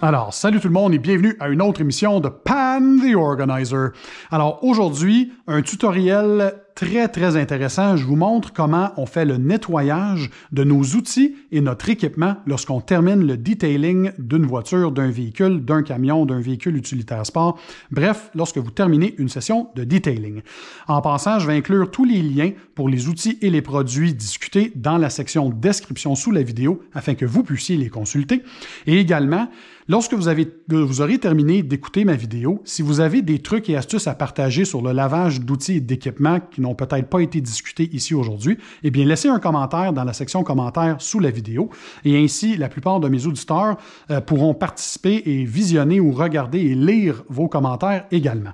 Alors, salut tout le monde et bienvenue à une autre émission de Pan the Organizer. Alors, aujourd'hui, un tutoriel très, très intéressant. Je vous montre comment on fait le nettoyage de nos outils et notre équipement lorsqu'on termine le detailing d'une voiture, d'un véhicule, d'un camion, d'un véhicule utilitaire sport. Bref, lorsque vous terminez une session de detailing. En passant, je vais inclure tous les liens pour les outils et les produits discutés dans la section description sous la vidéo afin que vous puissiez les consulter. Et également, Lorsque vous, avez, vous, aurez terminé d'écouter ma vidéo, si vous avez des trucs et astuces à partager sur le lavage d'outils et d'équipements qui peut-être pas été discuté ici aujourd'hui, eh bien, laissez un commentaire dans la section commentaires sous la vidéo. Et ainsi, la plupart de mes auditeurs euh, pourront participer et visionner ou regarder et lire vos commentaires également.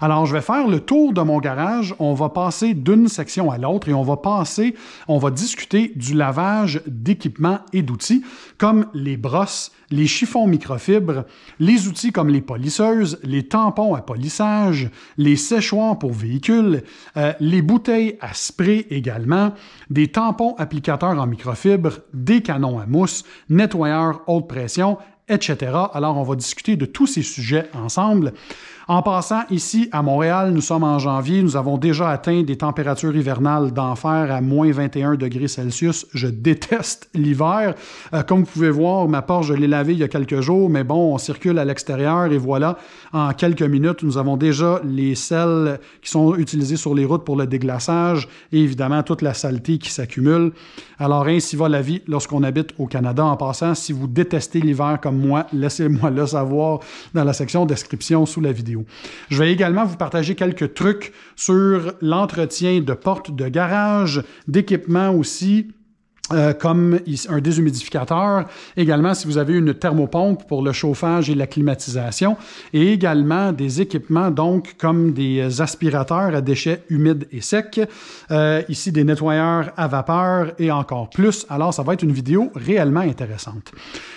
Alors, je vais faire le tour de mon garage. On va passer d'une section à l'autre et on va passer, on va discuter du lavage d'équipements et d'outils comme les brosses, les chiffons microfibres, les outils comme les polisseuses, les tampons à polissage, les séchoirs pour véhicules, les euh, les bouteilles à spray également, des tampons applicateurs en microfibre, des canons à mousse, nettoyeurs haute pression, etc. Alors on va discuter de tous ces sujets ensemble. En passant, ici à Montréal, nous sommes en janvier, nous avons déjà atteint des températures hivernales d'enfer à moins 21 degrés Celsius. Je déteste l'hiver. Euh, comme vous pouvez voir, ma porte, je l'ai lavée il y a quelques jours, mais bon, on circule à l'extérieur et voilà, en quelques minutes, nous avons déjà les sels qui sont utilisés sur les routes pour le déglaçage et évidemment toute la saleté qui s'accumule. Alors ainsi va la vie lorsqu'on habite au Canada. En passant, si vous détestez l'hiver comme moi, laissez-moi le savoir dans la section description sous la vidéo. Je vais également vous partager quelques trucs sur l'entretien de portes de garage, d'équipement aussi, euh, comme un déshumidificateur. Également, si vous avez une thermopompe pour le chauffage et la climatisation. Et également des équipements, donc, comme des aspirateurs à déchets humides et secs. Euh, ici, des nettoyeurs à vapeur et encore plus. Alors, ça va être une vidéo réellement intéressante.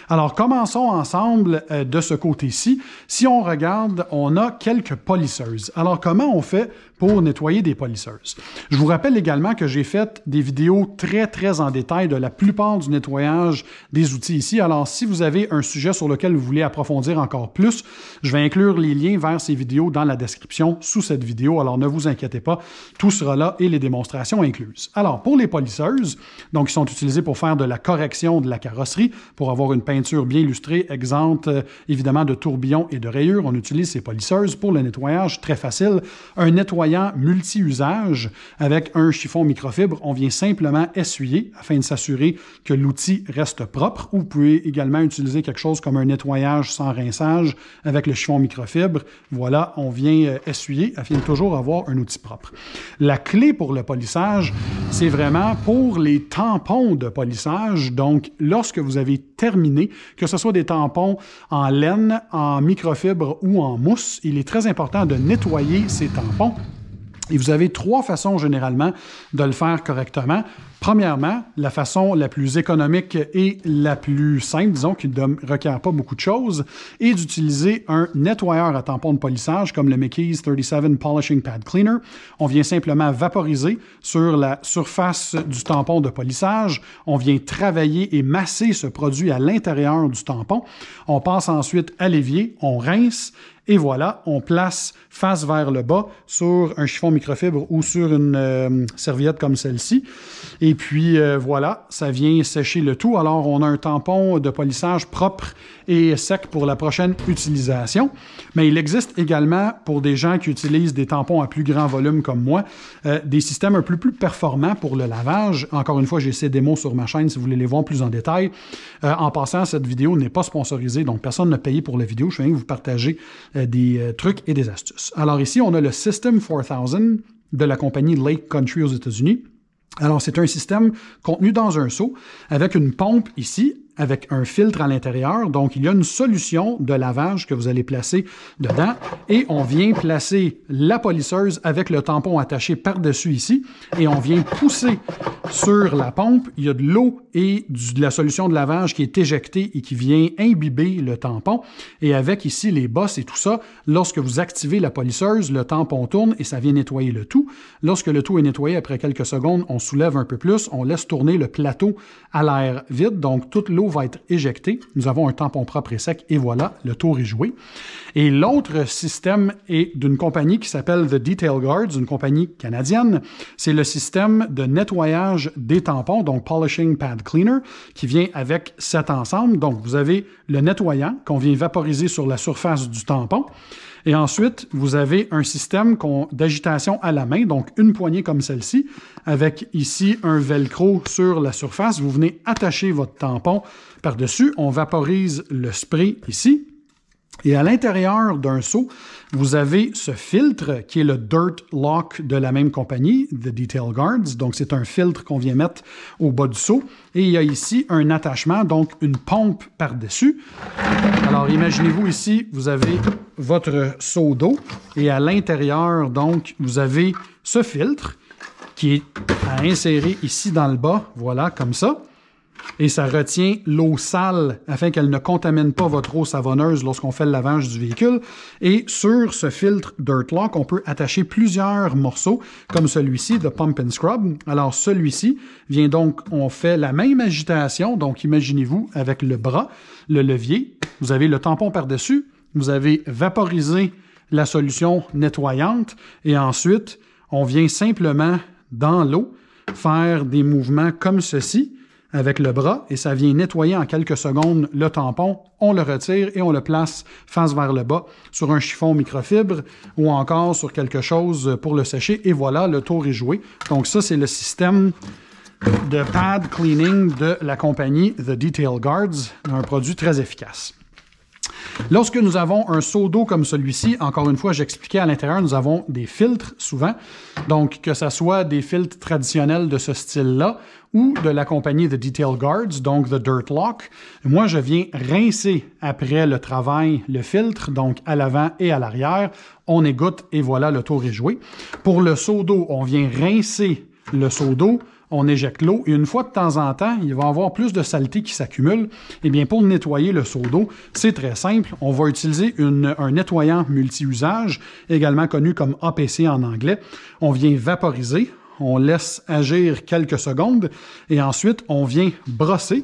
Alors, commençons ensemble euh, de ce côté-ci. Si on regarde, on a quelques polisseuses. Alors, comment on fait pour nettoyer des polisseuses. Je vous rappelle également que j'ai fait des vidéos très, très en détail de la plupart du nettoyage des outils ici. Alors, si vous avez un sujet sur lequel vous voulez approfondir encore plus, je vais inclure les liens vers ces vidéos dans la description sous cette vidéo. Alors, ne vous inquiétez pas, tout sera là et les démonstrations incluses. Alors, pour les polisseuses, donc, ils sont utilisés pour faire de la correction de la carrosserie, pour avoir une peinture bien illustrée, exempte euh, évidemment de tourbillons et de rayures, on utilise ces polisseuses pour le nettoyage très facile. Un nettoyage multi-usage avec un chiffon microfibre, on vient simplement essuyer afin de s'assurer que l'outil reste propre. vous pouvez également utiliser quelque chose comme un nettoyage sans rinçage avec le chiffon microfibre. Voilà, on vient euh, essuyer afin de toujours avoir un outil propre. La clé pour le polissage, c'est vraiment pour les tampons de polissage. Donc, lorsque vous avez terminé, que ce soit des tampons en laine, en microfibre ou en mousse, il est très important de nettoyer ces tampons et vous avez trois façons généralement de le faire correctement. Premièrement, la façon la plus économique et la plus simple, disons, qui ne requiert pas beaucoup de choses, est d'utiliser un nettoyeur à tampon de polissage comme le Mickey's 37 Polishing Pad Cleaner. On vient simplement vaporiser sur la surface du tampon de polissage. On vient travailler et masser ce produit à l'intérieur du tampon. On passe ensuite à l'évier, on rince et voilà, on place face vers le bas sur un chiffon microfibre ou sur une euh, serviette comme celle-ci. Et et puis euh, voilà, ça vient sécher le tout. Alors on a un tampon de polissage propre et sec pour la prochaine utilisation. Mais il existe également pour des gens qui utilisent des tampons à plus grand volume comme moi, euh, des systèmes un peu plus performants pour le lavage. Encore une fois, j'ai ces démos sur ma chaîne si vous voulez les voir plus en détail. Euh, en passant, cette vidéo n'est pas sponsorisée, donc personne n'a payé pour la vidéo. Je viens vous partager des trucs et des astuces. Alors ici, on a le System 4000 de la compagnie Lake Country aux États-Unis. Alors, c'est un système contenu dans un seau avec une pompe ici avec un filtre à l'intérieur. Donc, il y a une solution de lavage que vous allez placer dedans. Et on vient placer la polisseuse avec le tampon attaché par-dessus ici. Et on vient pousser sur la pompe. Il y a de l'eau et de la solution de lavage qui est éjectée et qui vient imbiber le tampon. Et avec ici les bosses et tout ça, lorsque vous activez la polisseuse, le tampon tourne et ça vient nettoyer le tout. Lorsque le tout est nettoyé, après quelques secondes, on soulève un peu plus, on laisse tourner le plateau à l'air vide. Donc, toute l'eau va être éjecté. Nous avons un tampon propre et sec et voilà, le tour est joué. Et l'autre système est d'une compagnie qui s'appelle The Detail Guards, une compagnie canadienne. C'est le système de nettoyage des tampons, donc Polishing Pad Cleaner, qui vient avec cet ensemble. Donc, vous avez le nettoyant qu'on vient vaporiser sur la surface du tampon. Et ensuite, vous avez un système d'agitation à la main, donc une poignée comme celle-ci, avec ici un velcro sur la surface. Vous venez attacher votre tampon par-dessus. On vaporise le spray ici. Et à l'intérieur d'un seau, vous avez ce filtre qui est le Dirt Lock de la même compagnie, The Detail Guards. Donc, c'est un filtre qu'on vient mettre au bas du seau. Et il y a ici un attachement, donc une pompe par-dessus. Alors, imaginez-vous ici, vous avez votre seau d'eau. Et à l'intérieur, donc, vous avez ce filtre qui est à insérer ici dans le bas. Voilà, comme ça et ça retient l'eau sale afin qu'elle ne contamine pas votre eau savonneuse lorsqu'on fait le lavage du véhicule. Et sur ce filtre Dirt Lock, on peut attacher plusieurs morceaux comme celui-ci de Pump and Scrub. Alors celui-ci vient donc, on fait la même agitation, donc imaginez-vous avec le bras, le levier, vous avez le tampon par-dessus, vous avez vaporisé la solution nettoyante et ensuite on vient simplement dans l'eau faire des mouvements comme ceci avec le bras et ça vient nettoyer en quelques secondes le tampon. On le retire et on le place face vers le bas sur un chiffon microfibre ou encore sur quelque chose pour le sécher. Et voilà, le tour est joué. Donc ça, c'est le système de pad cleaning de la compagnie The Detail Guards, un produit très efficace. Lorsque nous avons un seau d'eau comme celui-ci, encore une fois, j'expliquais à l'intérieur, nous avons des filtres souvent. Donc, que ce soit des filtres traditionnels de ce style-là ou de la compagnie Detail Guards, donc The Dirt Lock. Moi, je viens rincer après le travail le filtre, donc à l'avant et à l'arrière. On égoutte et voilà, le tour est joué. Pour le seau d'eau, on vient rincer le seau d'eau on éjecte l'eau et une fois de temps en temps, il va y avoir plus de saleté qui s'accumule. Eh bien, pour nettoyer le seau d'eau, c'est très simple. On va utiliser un nettoyant multi-usage, également connu comme APC en anglais. On vient vaporiser, on laisse agir quelques secondes et ensuite on vient brosser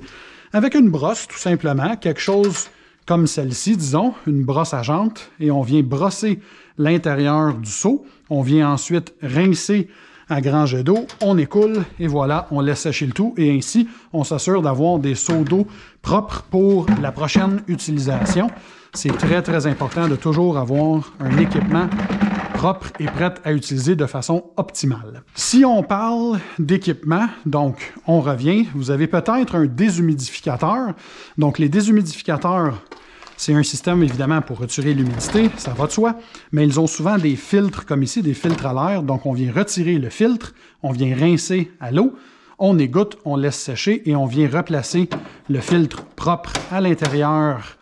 avec une brosse tout simplement, quelque chose comme celle-ci, disons, une brosse à jante, et on vient brosser l'intérieur du seau. On vient ensuite rincer à grand jet d'eau, on écoule et voilà, on laisse sécher le tout et ainsi on s'assure d'avoir des seaux d'eau propres pour la prochaine utilisation. C'est très très important de toujours avoir un équipement propre et prête à utiliser de façon optimale. Si on parle d'équipement, donc on revient, vous avez peut-être un déshumidificateur. Donc les déshumidificateurs, c'est un système évidemment pour retirer l'humidité, ça va de soi, mais ils ont souvent des filtres comme ici, des filtres à l'air. Donc on vient retirer le filtre, on vient rincer à l'eau, on égoutte, on laisse sécher et on vient replacer le filtre propre à l'intérieur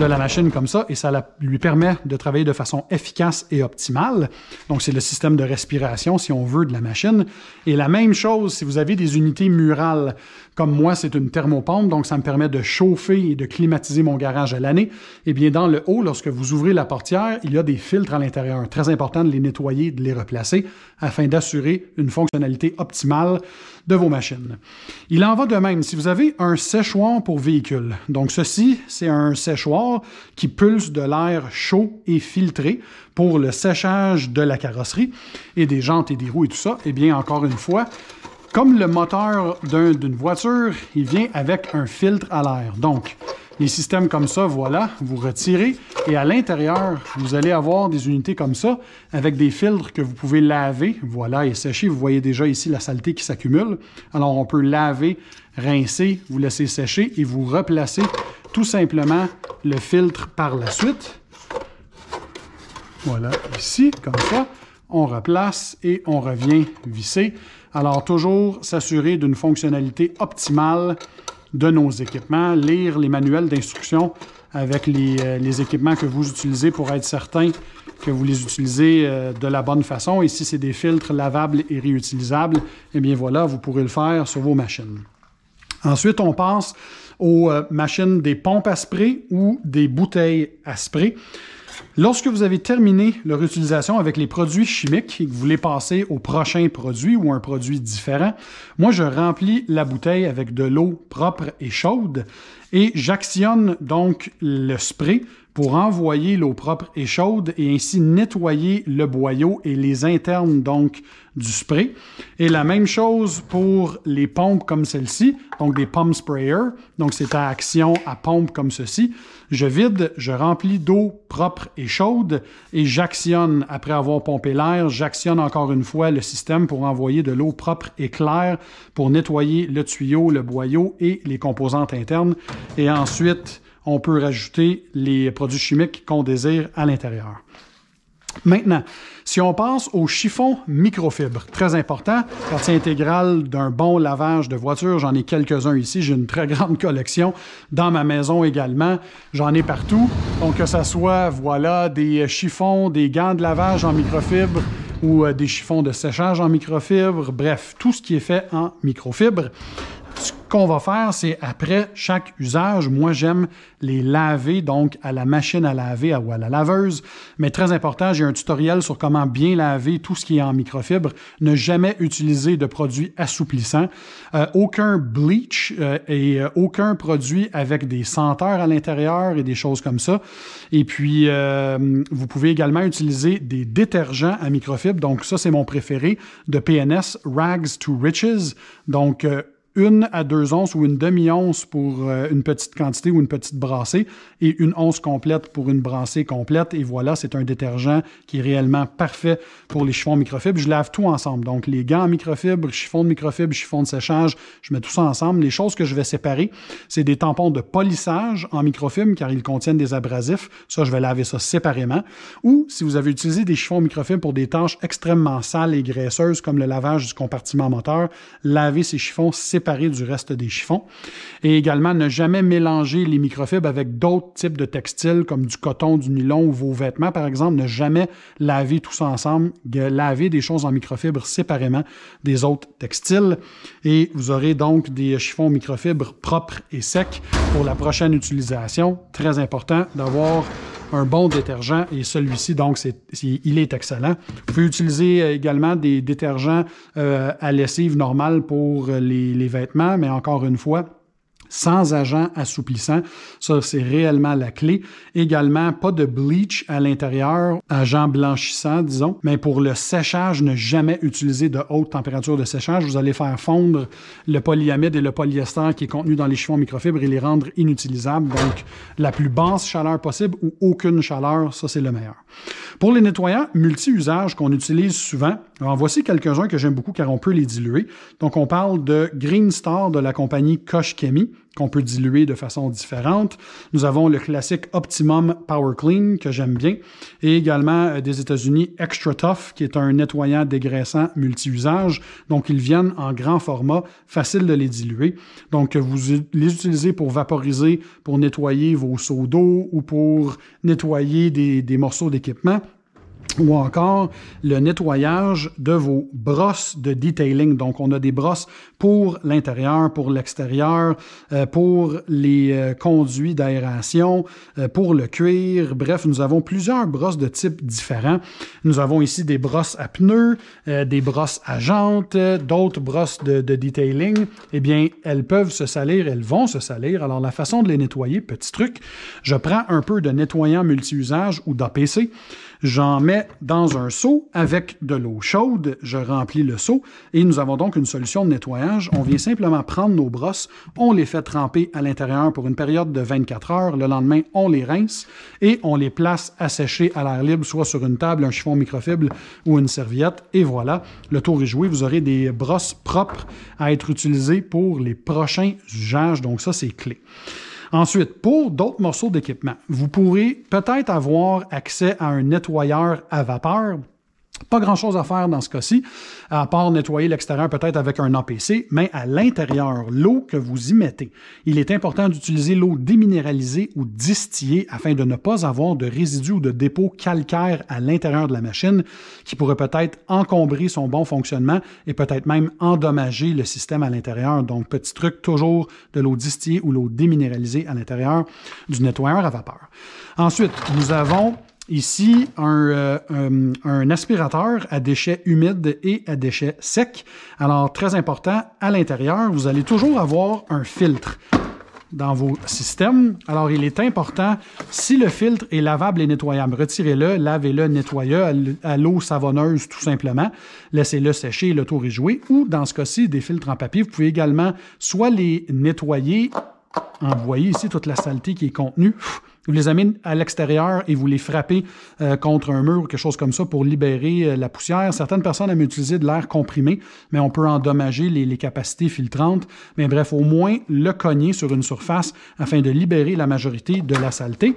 de la machine comme ça et ça lui permet de travailler de façon efficace et optimale. Donc c'est le système de respiration si on veut de la machine. Et la même chose si vous avez des unités murales. Comme moi, c'est une thermopompe, donc ça me permet de chauffer et de climatiser mon garage à l'année. Eh bien, dans le haut, lorsque vous ouvrez la portière, il y a des filtres à l'intérieur. Très important de les nettoyer, de les replacer afin d'assurer une fonctionnalité optimale de vos machines. Il en va de même si vous avez un séchoir pour véhicule. Donc ceci, c'est un séchoir qui pulse de l'air chaud et filtré pour le séchage de la carrosserie et des jantes et des roues et tout ça. Eh bien, encore une fois, comme le moteur d'une voiture, il vient avec un filtre à l'air. Donc, les systèmes comme ça, voilà, vous retirez et à l'intérieur, vous allez avoir des unités comme ça avec des filtres que vous pouvez laver, voilà, et sécher. Vous voyez déjà ici la saleté qui s'accumule. Alors, on peut laver, rincer, vous laisser sécher et vous replacer tout simplement le filtre par la suite. Voilà, ici, comme ça on replace et on revient visser. Alors toujours s'assurer d'une fonctionnalité optimale de nos équipements, lire les manuels d'instruction avec les, euh, équipements que vous utilisez pour être certain que vous les utilisez euh, de la bonne façon. Et si c'est des filtres lavables et réutilisables, eh bien voilà, vous pourrez le faire sur vos machines. Ensuite, on passe aux euh, machines des pompes à spray ou des bouteilles à spray. Lorsque vous avez terminé leur utilisation avec les produits chimiques et que vous voulez passer au prochain produit ou un produit différent, moi je remplis la bouteille avec de l'eau propre et chaude et j'actionne donc le spray pour envoyer l'eau propre et chaude et ainsi nettoyer le boyau et les internes donc du spray. Et la même chose pour les pompes comme celle-ci, donc des pump sprayers, donc c'est à action à pompe comme ceci. Je vide, je remplis d'eau propre et chaude et j'actionne, après avoir pompé l'air, j'actionne encore une fois le système pour envoyer de l'eau propre et claire pour nettoyer le tuyau, le boyau et les composantes internes. Et ensuite, on peut rajouter les produits chimiques qu'on désire à l'intérieur. Maintenant, si on pense aux chiffon microfibre, très important, partie intégrale d'un bon lavage de voiture, j'en ai quelques-uns ici, j'ai une très grande collection dans ma maison également, j'en ai partout. Donc que ce soit voilà des chiffons, des gants de lavage en microfibre ou euh, des chiffons de séchage en microfibre, bref, tout ce qui est fait en microfibre. Ce qu'on va faire, c'est après chaque usage, moi j'aime les laver donc à la machine à laver ou à la laveuse. Mais très important, j'ai un tutoriel sur comment bien laver tout ce qui est en microfibre. Ne jamais utiliser de produits assouplissants. Euh, aucun bleach euh, et euh, aucun produit avec des senteurs à l'intérieur et des choses comme ça. Et puis, vous pouvez également utiliser des détergents à microfibre. Donc ça, c'est mon préféré de PNS, Rags to Riches. Donc, une à deux onces ou une demi-once pour euh, une petite quantité ou une petite brassée et une once complète pour une brassée complète. Et voilà, c'est un détergent qui est réellement parfait pour les chiffons microfibres. Je lave tout ensemble. Donc, les gants en microfibre, chiffon de microfibre, chiffon de séchage, je mets tout ça ensemble. Les choses que je vais séparer, c'est des tampons de polissage en microfibre car ils contiennent des abrasifs. Ça, je vais laver ça séparément. Ou si vous avez utilisé des chiffons microfibres pour des tâches extrêmement sales et graisseuses comme le lavage du compartiment moteur, laver ces chiffons séparément séparer du reste des chiffons. Et également, ne jamais mélanger les microfibres avec d'autres types de textiles comme du coton, du nylon ou vos vêtements, par exemple. Ne jamais laver tous ça ensemble. Laver des choses en microfibres séparément des autres textiles. Et vous aurez donc des chiffons microfibres propres et secs pour la prochaine utilisation. Très important d'avoir un bon détergent et celui-ci, donc, c'est, il est excellent. Vous pouvez utiliser euh, également des détergents euh, à lessive normale pour euh, les vêtements, mais encore une fois, sans agent assouplissant. Ça, c'est réellement la clé. Également, pas de bleach à l'intérieur, agent blanchissant, disons. Mais pour le séchage, ne jamais utiliser de haute température de séchage. Vous allez faire fondre le polyamide et le polyester qui est contenu dans les chiffons microfibres et les rendre inutilisables. Donc, la plus basse chaleur possible ou aucune chaleur, ça, c'est le meilleur. Pour les nettoyants multi-usages qu'on utilise souvent, alors, voici quelques-uns que j'aime beaucoup car on peut les diluer. Donc, on parle de Green Star de la compagnie Koch Chemie, qu'on peut diluer de façon différente. Nous avons le classique Optimum Power Clean, que j'aime bien, et également euh, des États-Unis Extra Tough, qui est un nettoyant dégraissant multi-usage. Donc, ils viennent en grand format, facile de les diluer. Donc, vous les utilisez pour vaporiser, pour nettoyer vos seaux d'eau ou pour nettoyer des, des morceaux d'équipement ou encore le nettoyage de vos brosses de detailing. Donc, on a des brosses pour l'intérieur, pour l'extérieur, euh, pour les euh, conduits d'aération, euh, pour le cuir. Bref, nous avons plusieurs brosses de types différents. Nous avons ici des brosses à pneus, des brosses à jantes, d'autres brosses de, de detailing. Eh bien, elles peuvent se salir, elles vont se salir. Alors, la façon de les nettoyer, petit truc, je prends un peu de nettoyant multi-usage ou d'APC. J'en mets dans un seau avec de l'eau chaude, je remplis le seau et nous avons donc une solution de nettoyage. On vient simplement prendre nos brosses, on les fait tremper à l'intérieur pour une période de 24 heures. Le lendemain, on les rince et on les place à sécher à l'air libre, soit sur une table, un chiffon microfibre ou une serviette. Et voilà, le tour est joué. Vous aurez des brosses propres à être utilisées pour les prochains usages. Donc ça, c'est clé. Ensuite, pour d'autres morceaux d'équipement, vous pourrez peut-être avoir accès à un nettoyeur à vapeur pas grand-chose à faire dans ce cas-ci, à part nettoyer l'extérieur peut-être avec un APC, mais à l'intérieur, l'eau que vous y mettez, il est important d'utiliser l'eau déminéralisée ou distillée afin de ne pas avoir de résidus ou de dépôts calcaires à l'intérieur de la machine qui pourraient peut-être encombrer son bon fonctionnement et peut-être même endommager le système à l'intérieur. Donc, petit truc, toujours de l'eau distillée ou l'eau déminéralisée à l'intérieur du nettoyeur à vapeur. Ensuite, nous avons Ici, euh, euh, un, aspirateur à déchets humides et à déchets secs. Alors, très important, à l'intérieur, vous allez toujours avoir un filtre dans vos systèmes. Alors, il est important, si le filtre est lavable et nettoyable, retirez-le, lavez-le, nettoyez-le à l'eau savonneuse tout simplement, laissez-le sécher le tour est joué. Ou, dans ce cas-ci, des filtres en papier, vous pouvez également soit les nettoyer voyez ici toute la saleté qui est contenue. Vous les amenez à l'extérieur et vous les frappez euh, contre un mur ou quelque chose comme ça pour libérer euh, la poussière. Certaines personnes aiment utiliser de l'air comprimé, mais on peut endommager les, capacités filtrantes. Mais bref, au moins le cogner sur une surface afin de libérer la majorité de la saleté.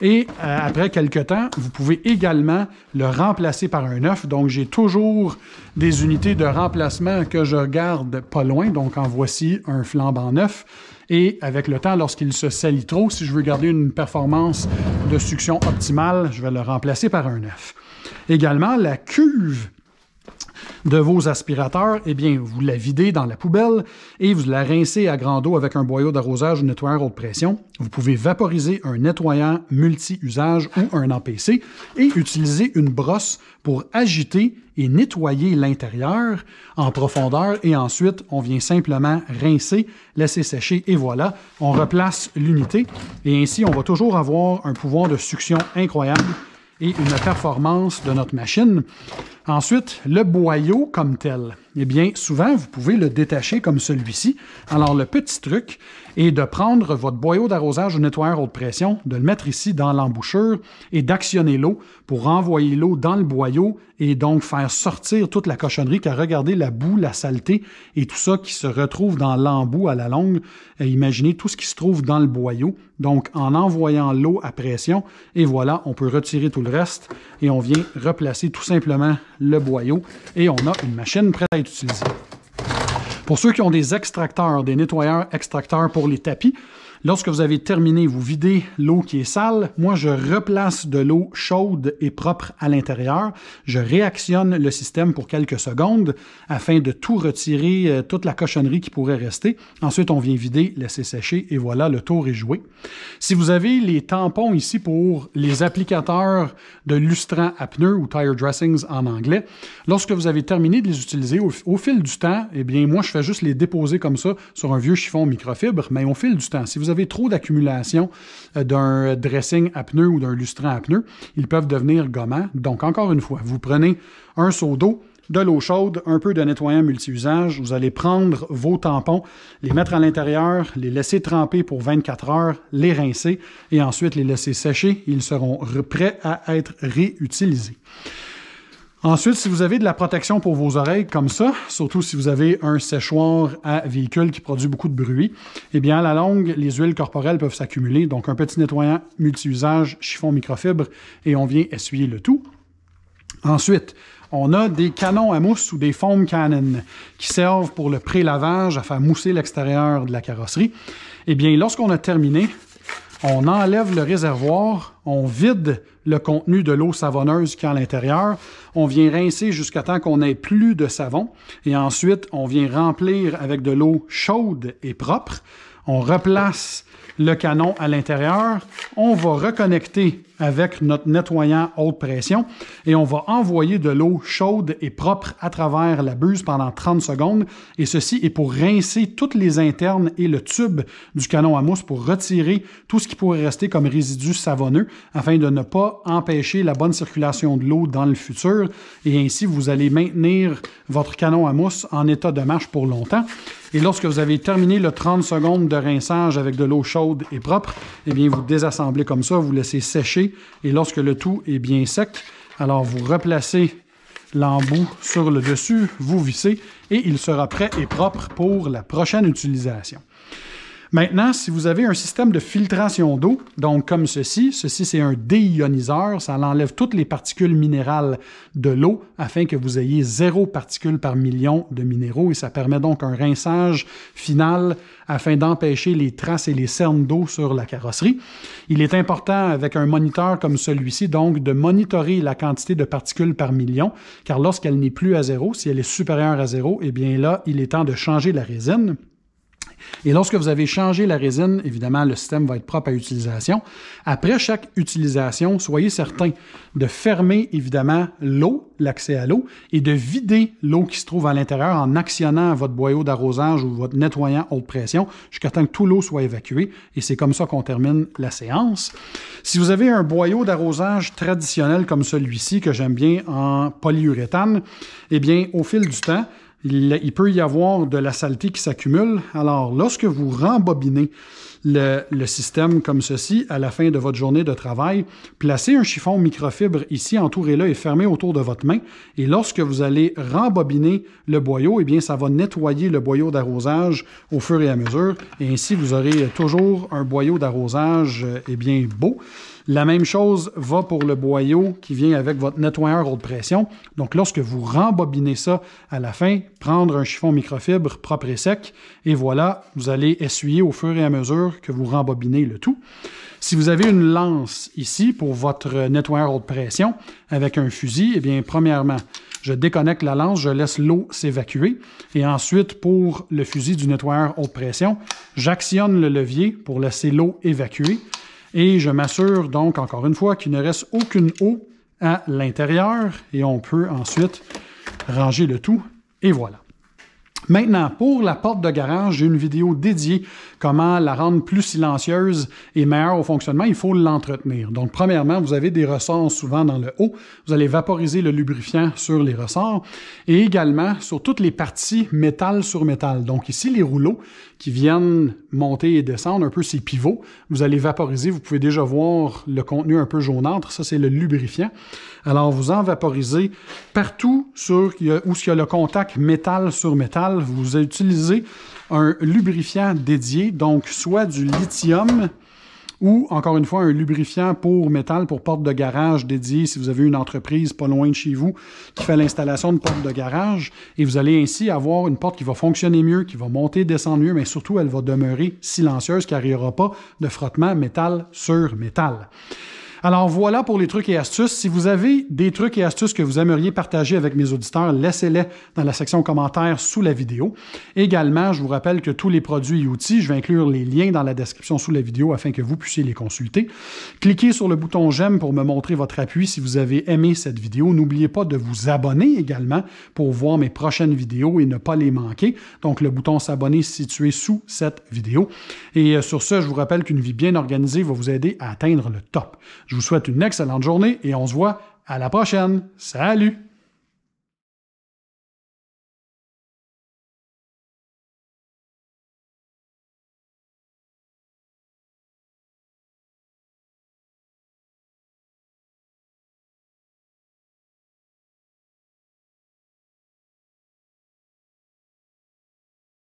Et euh, après quelques temps, vous pouvez également le remplacer par un œuf. Donc j'ai toujours des unités de remplacement que je garde pas loin. Donc en voici un flambant en neuf. Et avec le temps, lorsqu'il se salit trop, si je veux garder une performance de suction optimale, je vais le remplacer par un F. Également, la cuve de vos aspirateurs, eh bien, vous la videz dans la poubelle et vous la rincez à grande eau avec un boyau d'arrosage ou nettoyeur haute pression. Vous pouvez vaporiser un nettoyant multi-usage ou un APC et utiliser une brosse pour agiter et nettoyer l'intérieur en profondeur et ensuite on vient simplement rincer, laisser sécher et voilà, on replace l'unité et ainsi on va toujours avoir un pouvoir de succion incroyable et une performance de notre machine. Ensuite, le boyau comme tel. Eh bien, souvent, vous pouvez le détacher comme celui-ci. Alors, le petit truc est de prendre votre boyau d'arrosage ou nettoyeur haute pression, de le mettre ici dans l'embouchure et d'actionner l'eau pour renvoyer l'eau dans le boyau et donc faire sortir toute la cochonnerie, quà regardez la boue, la saleté et tout ça qui se retrouve dans l'embout à la longue. Imaginez tout ce qui se trouve dans le boyau. Donc, en envoyant l'eau à pression, et voilà, on peut retirer tout le reste et on vient replacer tout simplement le boyau et on a une machine prête à être utilisée. Pour ceux qui ont des extracteurs, des nettoyeurs extracteurs pour les tapis, Lorsque vous avez terminé, vous videz l'eau qui est sale. Moi, je replace de l'eau chaude et propre à l'intérieur. Je réactionne le système pour quelques secondes afin de tout retirer, euh, toute la cochonnerie qui pourrait rester. Ensuite, on vient vider, laisser sécher et voilà, le tour est joué. Si vous avez les tampons ici pour les applicateurs de lustrant à pneus ou tire dressings en anglais, lorsque vous avez terminé de les utiliser au, fil du temps, eh bien, moi, je fais juste les déposer comme ça sur un vieux chiffon microfibre, mais au fil du temps, si vous vous avez trop d'accumulation euh, d'un dressing à pneus ou d'un lustrant à pneus, ils peuvent devenir gommants. Donc, encore une fois, vous prenez un seau d'eau, de l'eau chaude, un peu de nettoyant multi-usage. Vous allez prendre vos tampons, les mettre à l'intérieur, les laisser tremper pour 24 heures, les rincer et ensuite les laisser sécher. Ils seront prêts à être réutilisés. Ensuite, si vous avez de la protection pour vos oreilles comme ça, surtout si vous avez un séchoir à véhicule qui produit beaucoup de bruit, eh bien, à la longue, les huiles corporelles peuvent s'accumuler. Donc, un petit nettoyant multi-usage, chiffon microfibre, et on vient essuyer le tout. Ensuite, on a des canons à mousse ou des foam cannons qui servent pour le pré-lavage à faire mousser l'extérieur de la carrosserie. Eh bien, lorsqu'on a terminé, on enlève le réservoir, on vide le contenu de l'eau savonneuse qui est à l'intérieur. On vient rincer jusqu'à temps qu'on n'ait plus de savon et ensuite on vient remplir avec de l'eau chaude et propre. On replace le canon à l'intérieur. On va reconnecter avec notre nettoyant haute pression et on va envoyer de l'eau chaude et propre à travers la buse pendant 30 secondes et ceci est pour rincer toutes les internes et le tube du canon à mousse pour retirer tout ce qui pourrait rester comme résidu savonneux afin de ne pas empêcher la bonne circulation de l'eau dans le futur et ainsi vous allez maintenir votre canon à mousse en état de marche pour longtemps. Et lorsque vous avez terminé le 30 secondes de rinçage avec de l'eau chaude et propre, eh bien, vous désassemblez comme ça, vous laissez sécher. Et lorsque le tout est bien sec, alors vous replacez l'embout sur le dessus, vous vissez et il sera prêt et propre pour la prochaine utilisation. Maintenant, si vous avez un système de filtration d'eau, donc comme ceci, ceci c'est un déioniseur, ça enlève toutes les particules minérales de l'eau afin que vous ayez zéro particule par million de minéraux et ça permet donc un rinçage final afin d'empêcher les traces et les cernes d'eau sur la carrosserie. Il est important avec un moniteur comme celui-ci donc de monitorer la quantité de particules par million car lorsqu'elle n'est plus à zéro, si elle est supérieure à zéro, eh bien là, il est temps de changer la résine. Et lorsque vous avez changé la résine, évidemment, le système va être propre à utilisation. Après chaque utilisation, soyez certain de fermer, évidemment, l'eau, l'accès à l'eau, et de vider l'eau qui se trouve à l'intérieur en actionnant votre boyau d'arrosage ou votre nettoyant haute pression jusqu'à temps que tout l'eau soit évacuée. Et c'est comme ça qu'on termine la séance. Si vous avez un boyau d'arrosage traditionnel comme celui-ci, que j'aime bien en polyuréthane, eh bien, au fil du temps, il, peut y avoir de la saleté qui s'accumule. Alors, lorsque vous rembobinez le, système comme ceci à la fin de votre journée de travail, placez un chiffon microfibre ici, entourez-le et fermez autour de votre main. Et lorsque vous allez rembobiner le boyau, eh bien, ça va nettoyer le boyau d'arrosage au fur et à mesure. Et ainsi, vous aurez toujours un boyau d'arrosage, euh, eh bien, beau. La même chose va pour le boyau qui vient avec votre nettoyeur haute pression. Donc lorsque vous rembobinez ça à la fin, prendre un chiffon microfibre propre et sec, et voilà, vous allez essuyer au fur et à mesure que vous rembobinez le tout. Si vous avez une lance ici pour votre nettoyeur haute pression avec un fusil, eh bien, premièrement, je déconnecte la lance, je laisse l'eau s'évacuer. Et ensuite, pour le fusil du nettoyeur haute pression, j'actionne le levier pour laisser l'eau évacuer. Et je m'assure donc, encore une fois, qu'il ne reste aucune eau à l'intérieur et on peut ensuite ranger le tout et voilà. Maintenant, pour la porte de garage, j'ai une vidéo dédiée comment la rendre plus silencieuse et meilleure au fonctionnement. Il faut l'entretenir. Donc, premièrement, vous avez des ressorts souvent dans le haut. Vous allez vaporiser le lubrifiant sur les ressorts et également sur toutes les parties métal sur métal. Donc, ici, les rouleaux, qui viennent monter et descendre, un peu ces pivots. Vous allez vaporiser, vous pouvez déjà voir le contenu un peu jaunâtre, ça c'est le lubrifiant. Alors vous en vaporisez partout sur, où il y a le contact métal sur métal, vous utilisez un lubrifiant dédié, donc soit du lithium, ou encore une fois un lubrifiant pour métal pour porte de garage dédié si vous avez une entreprise pas loin de chez vous qui fait l'installation de porte de garage et vous allez ainsi avoir une porte qui va fonctionner mieux, qui va monter, descendre mieux, mais surtout elle va demeurer silencieuse car il n'y aura pas de frottement métal sur métal. Alors voilà pour les trucs et astuces. Si vous avez des trucs et astuces que vous aimeriez partager avec mes auditeurs, laissez-les dans la section commentaires sous la vidéo. Également, je vous rappelle que tous les produits et outils, je vais inclure les liens dans la description sous la vidéo afin que vous puissiez les consulter. Cliquez sur le bouton j'aime pour me montrer votre appui si vous avez aimé cette vidéo. N'oubliez pas de vous abonner également pour voir mes prochaines vidéos et ne pas les manquer. Donc le bouton s'abonner situé sous cette vidéo. Et euh, sur ce, je vous rappelle qu'une vie bien organisée va vous aider à atteindre le top. Je vous souhaite une excellente journée et on se voit à la prochaine. Salut!